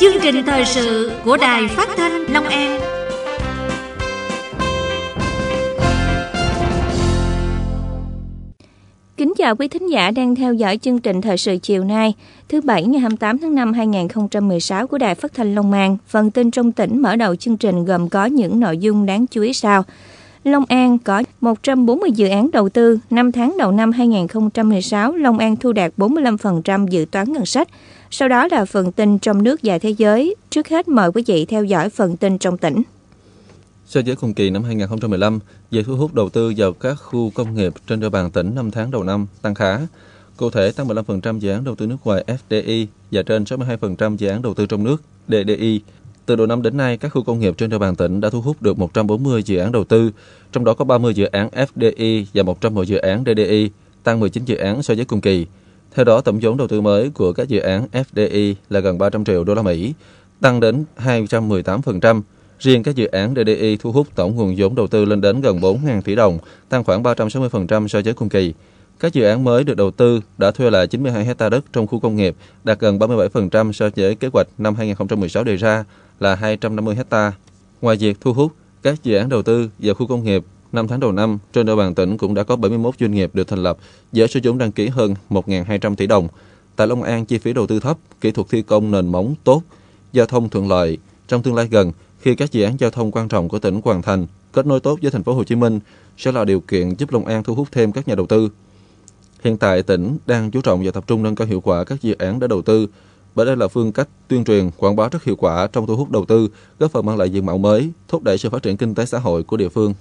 chương trình thời sự của đài phát thanh long an Kính chào quý thính giả đang theo dõi chương trình thời sự chiều nay, thứ Bảy ngày 28 tháng 5 2016 của Đài Phát thanh Long An. Phần tin trong tỉnh mở đầu chương trình gồm có những nội dung đáng chú ý sau. Long An có 140 dự án đầu tư, 5 tháng đầu năm 2016, Long An thu đạt 45% dự toán ngân sách. Sau đó là phần tin trong nước và thế giới. Trước hết mời quý vị theo dõi phần tin trong tỉnh. So với cùng kỳ năm 2015, về thu hút đầu tư vào các khu công nghiệp trên địa bàn tỉnh 5 tháng đầu năm tăng khá. Cụ thể tăng 15% dự án đầu tư nước ngoài FDI và trên 62% dự án đầu tư trong nước DDI. Từ đầu năm đến nay, các khu công nghiệp trên địa bàn tỉnh đã thu hút được 140 dự án đầu tư, trong đó có 30 dự án FDI và 110 dự án DDI, tăng 19 dự án so với cùng kỳ. Theo đó, tổng vốn đầu tư mới của các dự án FDI là gần 300 triệu đô la Mỹ, tăng đến 218%. Riêng các dự án DDI thu hút tổng nguồn vốn đầu tư lên đến gần 4.000 tỷ đồng, tăng khoảng 360% so với cùng kỳ. Các dự án mới được đầu tư đã thuê lại 92 hecta đất trong khu công nghiệp, đạt gần 37% so với kế hoạch năm 2016 đề ra, là 250 ha. Ngoài việc thu hút các dự án đầu tư vào khu công nghiệp, năm tháng đầu năm, trên địa bàn tỉnh cũng đã có 71 doanh nghiệp được thành lập với số vốn đăng ký hơn 1.200 tỷ đồng. Tại Long An, chi phí đầu tư thấp, kỹ thuật thi công nền móng tốt, giao thông thuận lợi. Trong tương lai gần, khi các dự án giao thông quan trọng của tỉnh hoàn thành, kết nối tốt với thành phố Hồ Chí Minh sẽ là điều kiện giúp Long An thu hút thêm các nhà đầu tư. Hiện tại tỉnh đang chú trọng và tập trung nâng cao hiệu quả các dự án đã đầu tư, bởi đây là phương cách tuyên truyền quảng bá rất hiệu quả trong thu hút đầu tư, góp phần mang lại diện mạo mới, thúc đẩy sự phát triển kinh tế xã hội của địa phương.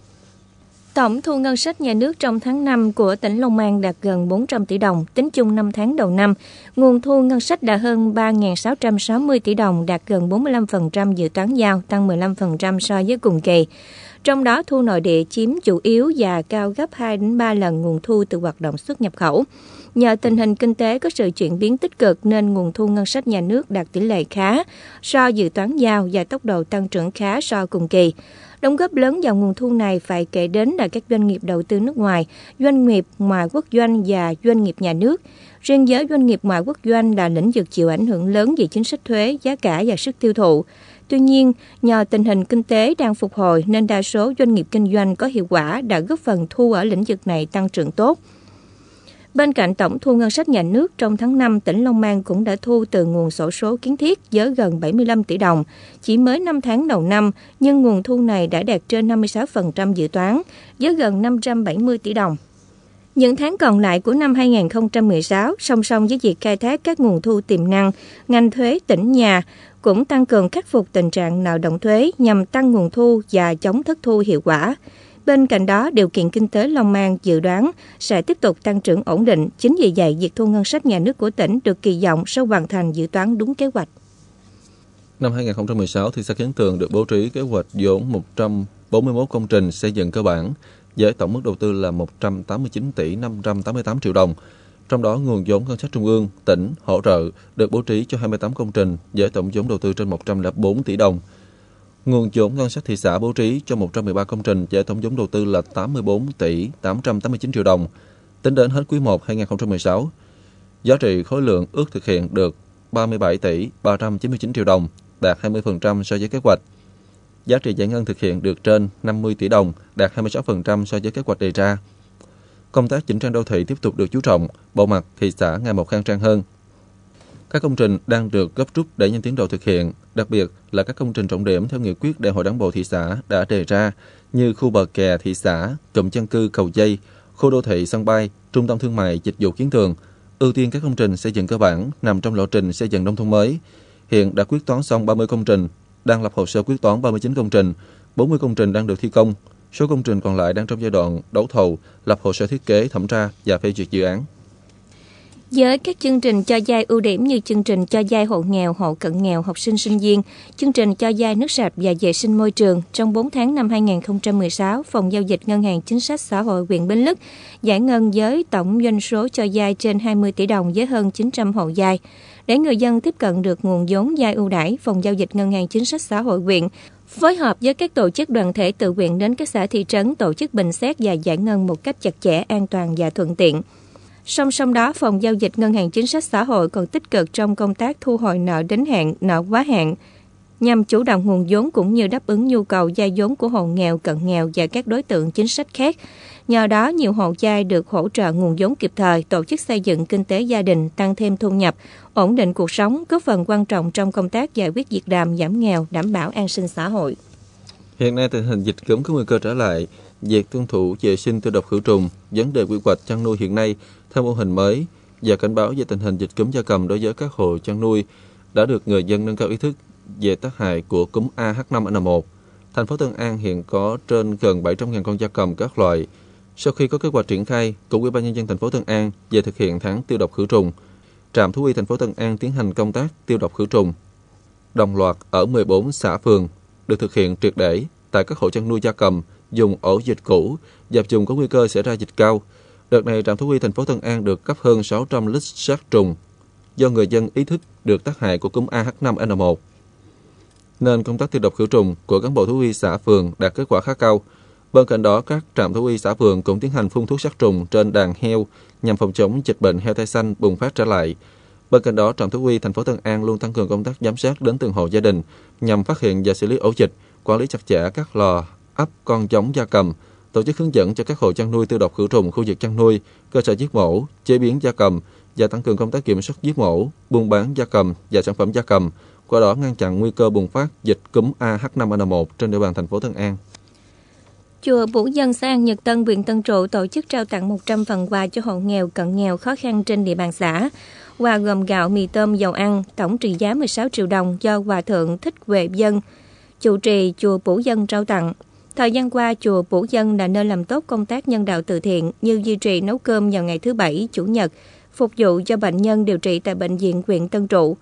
Tổng thu ngân sách nhà nước trong tháng 5 của tỉnh Long An đạt gần 400 tỷ đồng, tính chung 5 tháng đầu năm. Nguồn thu ngân sách đạt hơn 3.660 tỷ đồng, đạt gần 45% dự toán giao, tăng 15% so với cùng kỳ. Trong đó, thu nội địa chiếm chủ yếu và cao gấp 2 đến 3 lần nguồn thu từ hoạt động xuất nhập khẩu. Nhờ tình hình kinh tế có sự chuyển biến tích cực nên nguồn thu ngân sách nhà nước đạt tỷ lệ khá so dự toán giao và tốc độ tăng trưởng khá so cùng kỳ. Đóng góp lớn vào nguồn thu này phải kể đến là các doanh nghiệp đầu tư nước ngoài, doanh nghiệp ngoài quốc doanh và doanh nghiệp nhà nước. Riêng giới doanh nghiệp ngoài quốc doanh là lĩnh vực chịu ảnh hưởng lớn về chính sách thuế, giá cả và sức tiêu thụ. Tuy nhiên, nhờ tình hình kinh tế đang phục hồi nên đa số doanh nghiệp kinh doanh có hiệu quả đã góp phần thu ở lĩnh vực này tăng trưởng tốt. Bên cạnh tổng thu ngân sách nhà nước trong tháng 5, tỉnh Long An cũng đã thu từ nguồn sổ số kiến thiết với gần 75 tỷ đồng. Chỉ mới 5 tháng đầu năm, nhưng nguồn thu này đã đạt trên 56% dự toán, với gần 570 tỷ đồng. Những tháng còn lại của năm 2016, song song với việc khai thác các nguồn thu tiềm năng, ngành thuế tỉnh nhà cũng tăng cường khắc phục tình trạng nợ động thuế nhằm tăng nguồn thu và chống thất thu hiệu quả. Bên cạnh đó, điều kiện kinh tế Long An dự đoán sẽ tiếp tục tăng trưởng ổn định. Chính vì vậy, việc thu ngân sách nhà nước của tỉnh được kỳ vọng sẽ hoàn thành dự toán đúng kế hoạch. Năm 2016, thì xã Kiến Tường được bố trí kế hoạch vốn 141 công trình xây dựng cơ bản với tổng mức đầu tư là 189 tỷ 588 triệu đồng. Trong đó, nguồn vốn ngân sách trung ương, tỉnh, hỗ trợ được bố trí cho 28 công trình với tổng vốn đầu tư trên 104 tỷ đồng – Nguồn vốn ngân sách thị xã bố trí cho 113 công trình với tổng vốn đầu tư là 84 tỷ 889 triệu đồng, tính đến hết quý 1 2016. Giá trị khối lượng ước thực hiện được 37 tỷ 399 triệu đồng, đạt 20% so với kế hoạch. Giá trị giải ngân thực hiện được trên 50 tỷ đồng, đạt 26% so với kế hoạch đề ra. Công tác chỉnh trang đô thị tiếp tục được chú trọng, bộ mặt thị xã ngày một khang trang hơn. Các công trình đang được gấp rút để nhanh tiến độ thực hiện, đặc biệt là các công trình trọng điểm theo nghị quyết Đại hội Đảng bộ thị xã đã đề ra như khu bờ kè thị xã, cụm dân cư cầu dây, khu đô thị sân bay, trung tâm thương mại dịch vụ kiến tường, ưu tiên các công trình xây dựng cơ bản nằm trong lộ trình xây dựng nông thôn mới. Hiện đã quyết toán xong 30 công trình, đang lập hồ sơ quyết toán 39 công trình, 40 công trình đang được thi công, số công trình còn lại đang trong giai đoạn đấu thầu, lập hồ sơ thiết kế, thẩm tra và phê duyệt dự án. Với các chương trình cho giai ưu điểm như chương trình cho dai hộ nghèo, hộ cận nghèo, học sinh sinh viên, chương trình cho dai nước sạch và vệ sinh môi trường trong 4 tháng năm 2016, Phòng Giao dịch Ngân hàng Chính sách Xã hội huyện Bến Lức giải ngân với tổng doanh số cho dai trên 20 tỷ đồng với hơn 900 hộ giai Để người dân tiếp cận được nguồn vốn dai ưu đãi, Phòng Giao dịch Ngân hàng Chính sách Xã hội huyện phối hợp với các tổ chức đoàn thể tự nguyện đến các xã thị trấn tổ chức bình xét và giải ngân một cách chặt chẽ, an toàn và thuận tiện. Song song đó, Phòng Giao dịch Ngân hàng Chính sách Xã hội còn tích cực trong công tác thu hồi nợ đến hạn, nợ quá hạn, nhằm chủ động nguồn vốn cũng như đáp ứng nhu cầu gia vốn của hộ nghèo, cận nghèo và các đối tượng chính sách khác. Nhờ đó, nhiều hộ gia được hỗ trợ nguồn vốn kịp thời, tổ chức xây dựng kinh tế gia đình, tăng thêm thu nhập, ổn định cuộc sống, góp phần quan trọng trong công tác giải quyết việc làm, giảm nghèo, đảm bảo an sinh xã hội. Hiện nay tình hình dịch cúm có nguy cơ trở lại, việc tuân thủ vệ sinh tiêu độc khử trùng, vấn đề quy hoạch chăn nuôi hiện nay theo mô hình mới và cảnh báo về tình hình dịch cúm gia cầm đối với các hộ chăn nuôi đã được người dân nâng cao ý thức về tác hại của cúm AH5N1. Thành phố Tân An hiện có trên gần 700.000 con gia cầm các loại. Sau khi có kế hoạch triển khai của Ủy ban nhân dân thành phố Tân An về thực hiện tháng tiêu độc khử trùng, trạm thú y thành phố Tân An tiến hành công tác tiêu độc khử trùng đồng loạt ở 14 xã phường được thực hiện triệt để tại các hộ chăn nuôi gia cầm dùng ổ dịch cũ và dùng có nguy cơ xảy ra dịch cao Đợt này, trạm thú y thành phố Tân An được cấp hơn 600 lít sát trùng do người dân ý thức được tác hại của cúm AH5N1. Nên công tác tiêu độc khử trùng của cán bộ thú y xã phường đạt kết quả khá cao. Bên cạnh đó, các trạm thú y xã phường cũng tiến hành phun thuốc sát trùng trên đàn heo nhằm phòng chống dịch bệnh heo tai xanh bùng phát trở lại. Bên cạnh đó, trạm thú y thành phố Tân An luôn tăng cường công tác giám sát đến từng hộ gia đình nhằm phát hiện và xử lý ổ dịch, quản lý chặt chẽ các lò ấp con giống gia cầm, tổ chức hướng dẫn cho các hộ chăn nuôi tiêu độc khử trùng khu vực chăn nuôi, cơ sở giết mổ, chế biến gia cầm và tăng cường công tác kiểm soát giết mổ, buôn bán gia cầm và sản phẩm gia cầm, qua đó ngăn chặn nguy cơ bùng phát dịch cúm AH5N1 trên địa bàn thành phố Tân An. Chùa Vũ Dân xã An Nhật Tân, huyện Tân Trụ tổ chức trao tặng 100 phần quà cho hộ nghèo, cận nghèo, khó khăn trên địa bàn xã. Quà gồm gạo, mì tôm, dầu ăn, tổng trị giá 16 triệu đồng do Hòa Thượng Thích Huệ Dân, chủ trì Chùa Vũ Dân trao tặng Thời gian qua, chùa Bủ Dân là nơi làm tốt công tác nhân đạo từ thiện như duy trì nấu cơm vào ngày thứ Bảy, Chủ nhật, phục vụ cho bệnh nhân điều trị tại Bệnh viện huyện Tân Trụ.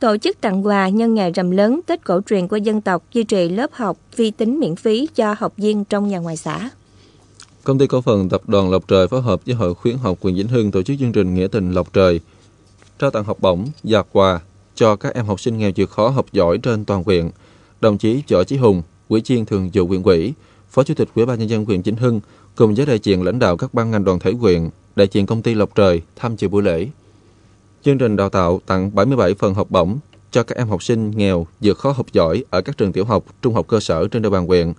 Tổ chức tặng quà nhân ngày rằm lớn Tết cổ truyền của dân tộc, duy trì lớp học vi tính miễn phí cho học viên trong và ngoài xã. Công ty cổ phần Tập đoàn Lộc Trời phối hợp với Hội khuyến học quyền Vĩnh Hưng tổ chức chương trình Nghĩa tình Lộc Trời, trao tặng học bổng, và quà cho các em học sinh nghèo chịu khó học giỏi trên toàn huyện. Đồng chí Võ Chí Hùng, Ủy viên Thường vụ huyện ủy, Phó Chủ tịch Ủy ban nhân dân huyện Vĩnh Hưng cùng với đại diện lãnh đạo các ban ngành đoàn thể huyện, đại diện công ty Lộc Trời tham dự buổi lễ. Chương trình đào tạo tặng 77 phần học bổng cho các em học sinh nghèo vượt khó học giỏi ở các trường tiểu học, trung học cơ sở trên địa bàn huyện.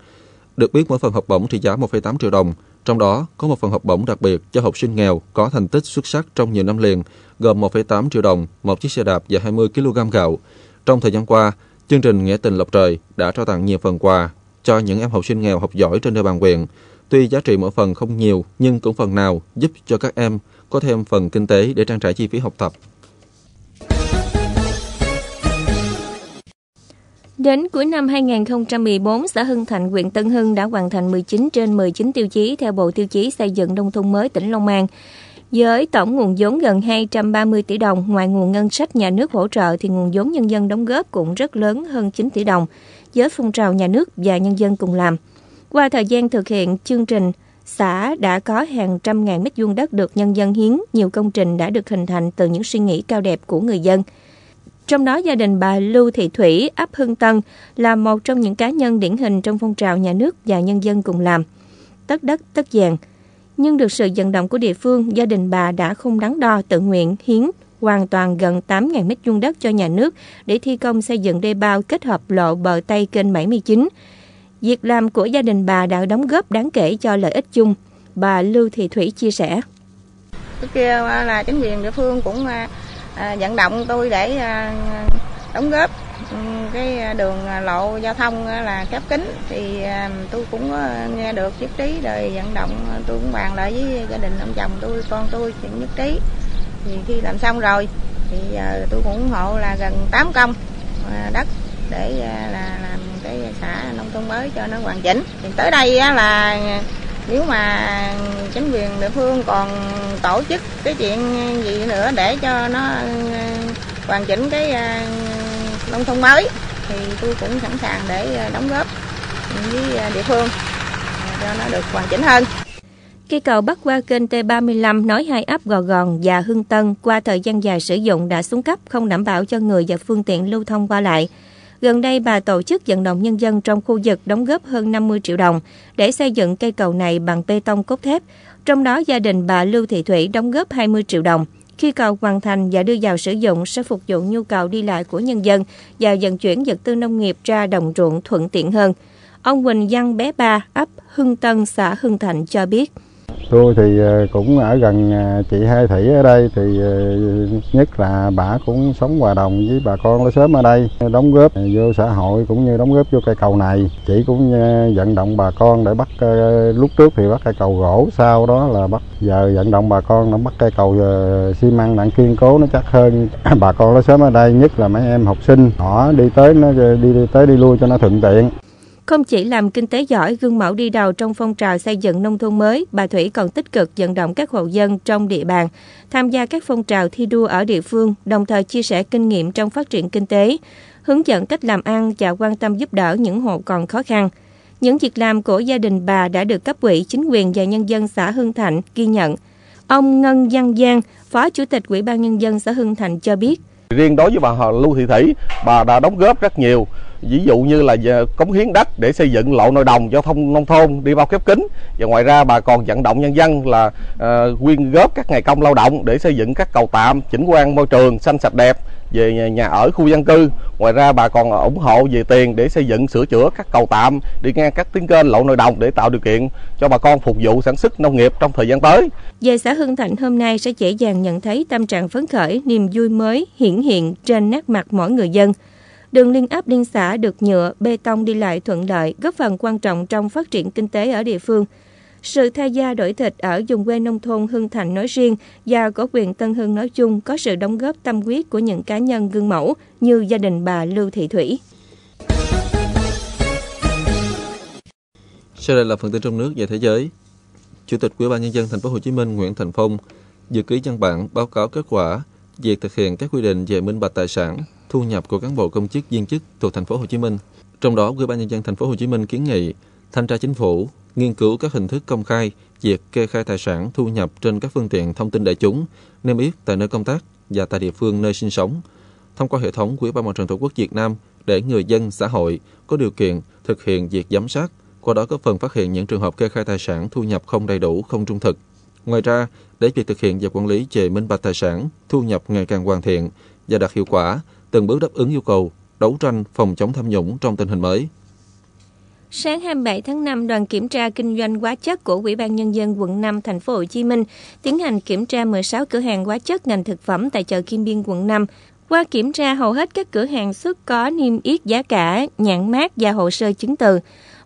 Được biết mỗi phần học bổng trị giá 1,8 triệu đồng, trong đó có một phần học bổng đặc biệt cho học sinh nghèo có thành tích xuất sắc trong nhiều năm liền, gồm 1,8 triệu đồng, một chiếc xe đạp và 20 kg gạo. Trong thời gian qua, chương trình Nghĩa tình Lộc Trời đã trao tặng nhiều phần quà cho những em học sinh nghèo học giỏi trên địa bàn huyện. Tuy giá trị mỗi phần không nhiều nhưng cũng phần nào giúp cho các em có thêm phần kinh tế để trang trải chi phí học tập. Đến cuối năm 2014, xã Hưng Thạnh, huyện Tân Hưng đã hoàn thành 19 trên 19 tiêu chí theo Bộ Tiêu chí Xây dựng Nông thôn mới tỉnh Long An. Với tổng nguồn vốn gần 230 tỷ đồng, ngoài nguồn ngân sách nhà nước hỗ trợ thì nguồn vốn nhân dân đóng góp cũng rất lớn hơn 9 tỷ đồng với phong trào nhà nước và nhân dân cùng làm. Qua thời gian thực hiện chương trình, xã đã có hàng trăm ngàn mét vuông đất được nhân dân hiến, nhiều công trình đã được hình thành từ những suy nghĩ cao đẹp của người dân. Trong đó gia đình bà Lưu Thị Thủy, ấp Hưng Tân là một trong những cá nhân điển hình trong phong trào nhà nước và nhân dân cùng làm. Tất đất, tất vàng – nhưng được sự vận động của địa phương, gia đình bà đã không đắn đo tự nguyện hiến hoàn toàn gần 8.000 mét vuông đất cho nhà nước để thi công xây dựng đê bao kết hợp lộ bờ Tây kênh 79. Việc làm của gia đình bà đã đóng góp đáng kể cho lợi ích chung, bà Lưu Thị Thủy chia sẻ. Cái kia à, là chính quyền địa phương cũng à, à, vận động tôi để đóng góp Ừ, cái à, đường à, lộ giao thông à, là khép kín thì tôi cũng nghe được nhất trí rồi vận động tôi cũng bàn lại với gia đình ông chồng tôi con tôi chuyện nhất trí thì khi làm xong rồi thì giờ tôi cũng ủng hộ là gần 8 công đất để là làm cái xã nông thôn mới cho nó hoàn chỉnh thì tới đây là nếu mà chính quyền địa phương còn tổ chức cái chuyện gì nữa để cho nó hoàn chỉnh cái nông thôn mới thì tôi cũng sẵn sàng để ờ, đóng góp với ờ, địa phương ờ, cho nó được hoàn chỉnh hơn. Cây cầu bắc qua kênh T35 nối hai ấp Gò Gòn và Hưng Tân qua thời gian dài sử dụng đã xuống cấp không đảm bảo cho người và phương tiện lưu thông qua lại. Gần đây, bà tổ chức vận động nhân dân trong khu vực đóng góp hơn 50 triệu đồng để xây dựng cây cầu này bằng bê tông cốt thép. Trong đó, gia đình bà Lưu Thị Thủy đóng góp 20 triệu đồng. Khi cầu hoàn thành và đưa vào sử dụng sẽ phục vụ nhu cầu đi lại của nhân dân và vận chuyển vật tư nông nghiệp ra đồng ruộng thuận tiện hơn. Ông Quỳnh Văn bé Ba, ấp Hưng Tân, xã Hưng Thạnh cho biết – tôi thì ờ, cũng ở gần ờ, chị Hai thủy ở đây thì ờ, nhất là bà cũng sống hòa đồng với bà con lối xóm ở đây đóng góp vô xã hội cũng như đóng góp vô cây cầu này chị cũng vận động bà con để bắt lúc trước thì bắt cây cầu gỗ sau đó là bắt giờ vận động bà con nó bắt cây cầu xi măng nặng kiên cố nó chắc hơn bà con lối xóm ở đây nhất là mấy em học sinh họ đi tới nó đi, đi tới đi lui cho nó thuận tiện không chỉ làm kinh tế giỏi, gương mẫu đi đầu trong phong trào xây dựng nông thôn mới, bà Thủy còn tích cực vận động các hộ dân trong địa bàn tham gia các phong trào thi đua ở địa phương, đồng thời chia sẻ kinh nghiệm trong phát triển kinh tế, hướng dẫn cách làm ăn và quan tâm giúp đỡ những hộ còn khó khăn. Những việc làm của gia đình bà đã được cấp ủy chính quyền và nhân dân xã Hưng Thạnh ghi nhận. Ông Ngân Văn Giang, Phó Chủ tịch Ủy ban Nhân dân xã Hưng Thạnh cho biết – riêng đối với bà Lưu Thị Thủy bà đã đóng góp rất nhiều ví dụ như là cống hiến đất để xây dựng lộ nội đồng giao thông nông thôn đi bao khép kính và ngoài ra bà còn vận động nhân dân là ờ, quyên góp các ngày công lao động để xây dựng các cầu tạm chỉnh quan môi trường xanh sạch đẹp về nhà ở khu dân cư ngoài ra bà còn ủng hộ về tiền để xây dựng sửa chữa các cầu tạm đi ngang các tuyến kênh lộ nội đồng để tạo điều kiện cho bà con phục vụ sản xuất nông nghiệp trong thời gian tới về xã Hưng Thạnh hôm nay sẽ dễ dàng nhận thấy tâm trạng phấn khởi niềm vui mới hiển hiện trên nét mặt mỗi người dân Đường liên áp liên xã được nhựa, bê tông đi lại thuận lợi, góp phần quan trọng trong phát triển kinh tế ở địa phương – sự thay da đổi thịt ở vùng quê nông thôn Hưng Thành nói riêng và của quyền Tân Hưng nói chung có sự đóng góp tâm huyết của những cá nhân gương mẫu như gia đình bà Lưu Thị Thủy. Sau đây là phần tin trong nước và thế giới. Chủ tịch Ủy ban nhân dân thành phố Hồ Chí Minh Nguyễn Thành Phong dự ký văn bản báo cáo kết quả việc thực hiện các quy định về minh bạch tài sản, thu nhập của cán bộ công chức viên chức thuộc thành phố Hồ Chí Minh. Trong đó, Ủy ban nhân dân thành phố Hồ Chí Minh kiến nghị thanh tra chính phủ nghiên cứu các hình thức công khai, việc kê khai tài sản thu nhập trên các phương tiện thông tin đại chúng, niêm yết tại nơi công tác và tại địa phương nơi sinh sống, thông qua hệ thống Quỹ ban mặt trận Tổ quốc Việt Nam để người dân, xã hội có điều kiện thực hiện việc giám sát, qua đó góp phần phát hiện những trường hợp kê khai tài sản thu nhập không đầy đủ, không trung thực. Ngoài ra, để việc thực hiện và quản lý về minh bạch tài sản, thu nhập ngày càng hoàn thiện và đạt hiệu quả, từng bước đáp ứng yêu cầu đấu tranh phòng chống tham nhũng trong tình hình mới. Sáng 27 tháng 5, đoàn kiểm tra kinh doanh hóa chất của Ủy ban nhân dân quận 5 thành phố Hồ Chí Minh tiến hành kiểm tra 16 cửa hàng hóa chất ngành thực phẩm tại chợ Kim Biên quận 5. Qua kiểm tra, hầu hết các cửa hàng xuất có niêm yết giá cả, nhãn mát và hồ sơ chứng từ.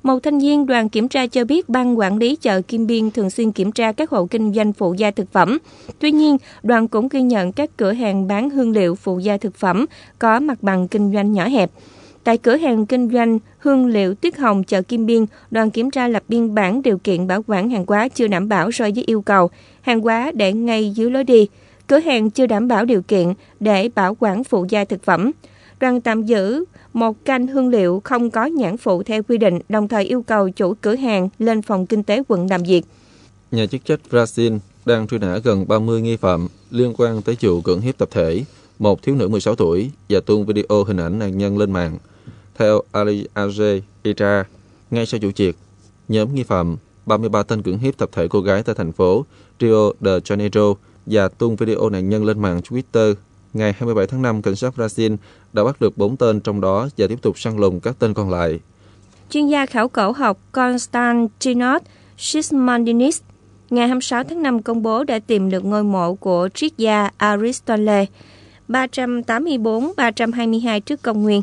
Một thanh niên đoàn kiểm tra cho biết ban quản lý chợ Kim Biên thường xuyên kiểm tra các hộ kinh doanh phụ gia thực phẩm. Tuy nhiên, đoàn cũng ghi nhận các cửa hàng bán hương liệu phụ gia thực phẩm có mặt bằng kinh doanh nhỏ hẹp. Tại cửa hàng kinh doanh hương liệu Tuyết Hồng chợ Kim Biên, đoàn kiểm tra lập biên bản điều kiện bảo quản hàng hóa chưa đảm bảo so với yêu cầu, hàng hóa để ngay dưới lối đi. Cửa hàng chưa đảm bảo điều kiện để bảo quản phụ gia thực phẩm. Đoàn tạm giữ một canh hương liệu không có nhãn phụ theo quy định, đồng thời yêu cầu chủ cửa hàng lên phòng kinh tế quận làm việc. Nhà chức trách Brazil đang truy nã gần 30 nghi phạm liên quan tới vụ cưỡng hiếp tập thể một thiếu nữ 16 tuổi và tung video hình ảnh nạn nhân lên mạng. Theo Ali Aze Ira, ngay sau vụ việc, nhóm nghi phạm 33 tên cưỡng hiếp tập thể cô gái tại thành phố Rio de Janeiro và tung video nạn nhân lên mạng Twitter. Ngày 27 tháng 5, cảnh sát Brazil đã bắt được 4 tên trong đó và tiếp tục săn lùng các tên còn lại. Chuyên gia khảo cổ học Constantinos Sismandinis ngày 26 tháng 5 công bố đã tìm được ngôi mộ của triết gia Aristotle 384-322 trước công nguyên.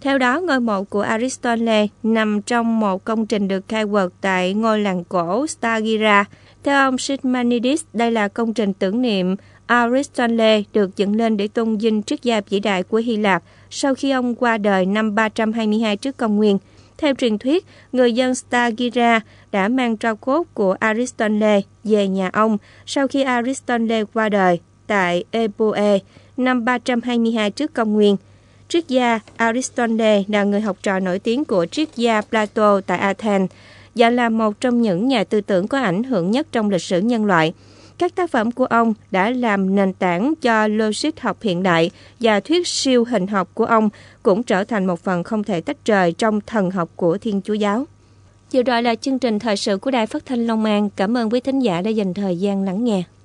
Theo đó, ngôi mộ của Aristotle nằm trong một công trình được khai quật tại ngôi làng cổ Stagira. Theo ông Sigmanidis, đây là công trình tưởng niệm Aristotle được dựng lên để tôn vinh triết gia vĩ đại của Hy Lạp sau khi ông qua đời năm 322 trước công nguyên. Theo truyền thuyết, người dân Stagira đã mang tro cốt của Aristotle về nhà ông sau khi Aristotle qua đời tại Epoe, năm 322 trước công nguyên. Triết gia Aristotle là người học trò nổi tiếng của triết gia Plato tại Athens và là một trong những nhà tư tưởng có ảnh hưởng nhất trong lịch sử nhân loại. Các tác phẩm của ông đã làm nền tảng cho logic học hiện đại và thuyết siêu hình học của ông cũng trở thành một phần không thể tách rời trong thần học của Thiên Chúa Giáo. Vừa rồi là chương trình thời sự của Đài Phát thanh Long An. Cảm ơn quý thính giả đã dành thời gian lắng nghe.